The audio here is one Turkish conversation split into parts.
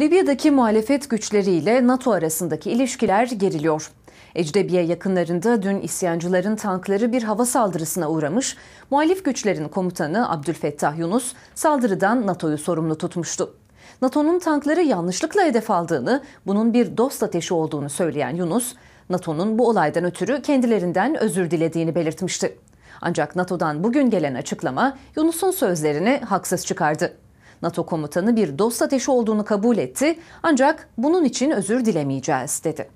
Libya'daki muhalefet güçleriyle NATO arasındaki ilişkiler geriliyor. Ecdebiye yakınlarında dün isyancıların tankları bir hava saldırısına uğramış, muhalif güçlerin komutanı Abdülfettah Yunus saldırıdan NATO'yu sorumlu tutmuştu. NATO'nun tankları yanlışlıkla hedef aldığını, bunun bir dost ateşi olduğunu söyleyen Yunus, NATO'nun bu olaydan ötürü kendilerinden özür dilediğini belirtmişti. Ancak NATO'dan bugün gelen açıklama Yunus'un sözlerini haksız çıkardı. NATO komutanı bir dost ateşi olduğunu kabul etti ancak bunun için özür dilemeyeceğiz dedi.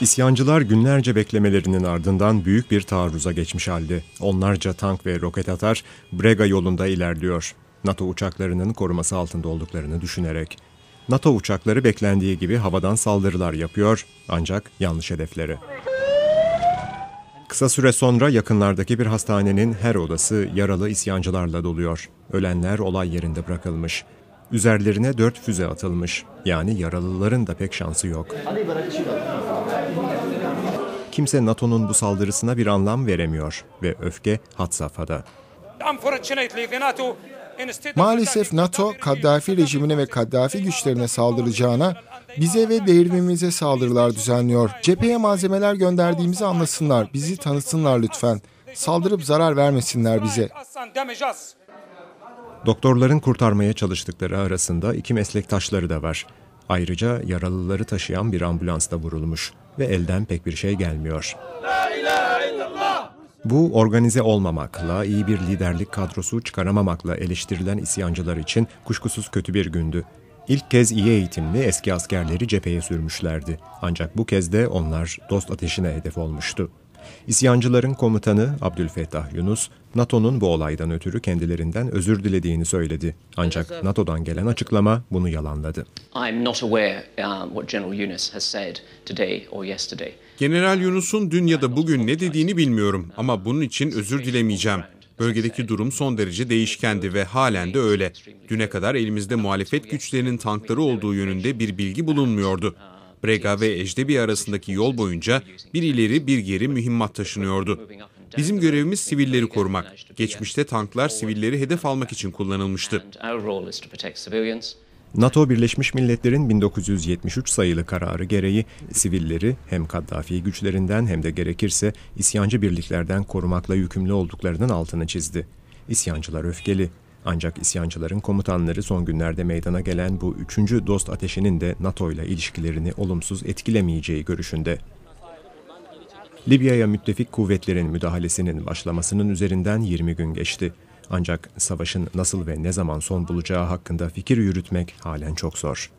İsyancılar günlerce beklemelerinin ardından büyük bir taarruza geçmiş halde. Onlarca tank ve roket atar Brega yolunda ilerliyor. NATO uçaklarının koruması altında olduklarını düşünerek. NATO uçakları beklendiği gibi havadan saldırılar yapıyor ancak yanlış hedefleri. Kısa süre sonra yakınlardaki bir hastanenin her odası yaralı isyancılarla doluyor. Ölenler olay yerinde bırakılmış. Üzerlerine dört füze atılmış. Yani yaralıların da pek şansı yok. Kimse NATO'nun bu saldırısına bir anlam veremiyor ve öfke had safhada. Maalesef NATO, Kaddafi rejimine ve Kaddafi güçlerine saldıracağına bize ve devrimimize saldırılar düzenliyor. Cepheye malzemeler gönderdiğimizi anlasınlar, bizi tanısınlar lütfen. Saldırıp zarar vermesinler bize. Doktorların kurtarmaya çalıştıkları arasında iki meslektaşları da var. Ayrıca yaralıları taşıyan bir ambulans da vurulmuş ve elden pek bir şey gelmiyor. Bu organize olmamakla, iyi bir liderlik kadrosu çıkaramamakla eleştirilen isyancılar için kuşkusuz kötü bir gündü. İlk kez iyi eğitimli eski askerleri cepheye sürmüşlerdi. Ancak bu kez de onlar dost ateşine hedef olmuştu. İsyancıların komutanı Abdülfettah Yunus, NATO'nun bu olaydan ötürü kendilerinden özür dilediğini söyledi. Ancak NATO'dan gelen açıklama bunu yalanladı. Um, General Yunus'un dün ya da bugün ne dediğini bilmiyorum ama bunun için özür dilemeyeceğim. Bölgedeki durum son derece değişkendi ve halen de öyle. Düne kadar elimizde muhalefet güçlerinin tankları olduğu yönünde bir bilgi bulunmuyordu. Brega ve Ejdebi arasındaki yol boyunca bir ileri bir geri mühimmat taşınıyordu. Bizim görevimiz sivilleri korumak. Geçmişte tanklar sivilleri hedef almak için kullanılmıştı. NATO Birleşmiş Milletler'in 1973 sayılı kararı gereği sivilleri hem Kaddafi güçlerinden hem de gerekirse isyancı birliklerden korumakla yükümlü olduklarının altını çizdi. İsyancılar öfkeli. Ancak isyancıların komutanları son günlerde meydana gelen bu üçüncü dost ateşinin de NATO ile ilişkilerini olumsuz etkilemeyeceği görüşünde. Libya'ya müttefik kuvvetlerin müdahalesinin başlamasının üzerinden 20 gün geçti. Ancak savaşın nasıl ve ne zaman son bulacağı hakkında fikir yürütmek halen çok zor.